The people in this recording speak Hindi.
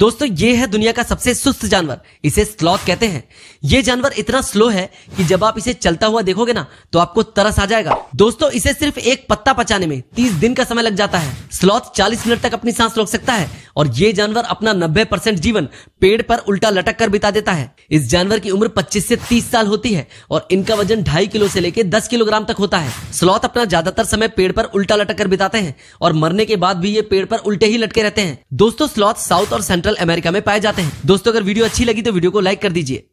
दोस्तों ये है दुनिया का सबसे सुस्त जानवर इसे स्लॉथ कहते हैं ये जानवर इतना स्लो है कि जब आप इसे चलता हुआ देखोगे ना तो आपको तरस आ जाएगा दोस्तों इसे सिर्फ एक पत्ता पचाने में 30 दिन का समय लग जाता है स्लॉथ 40 मिनट तक अपनी सांस रोक सकता है और ये जानवर अपना 90 परसेंट जीवन पेड़ पर उल्टा लटक कर बिता देता है इस जानवर की उम्र पच्चीस से तीस साल होती है और इनका वजन ढाई किलो से लेकर दस किलोग्राम तक होता है स्लॉथ अपना ज्यादातर समय पेड़ पर उल्टा लटक कर बिताते हैं और मरने के बाद भी ये पेड़ पर उल्टे ही लटके रहते हैं दोस्तों स्लॉथ साउथ और सेंट्रल अमेरिका में पाए जाते हैं दोस्तों अगर वीडियो अच्छी लगी तो वीडियो को लाइक कर दीजिए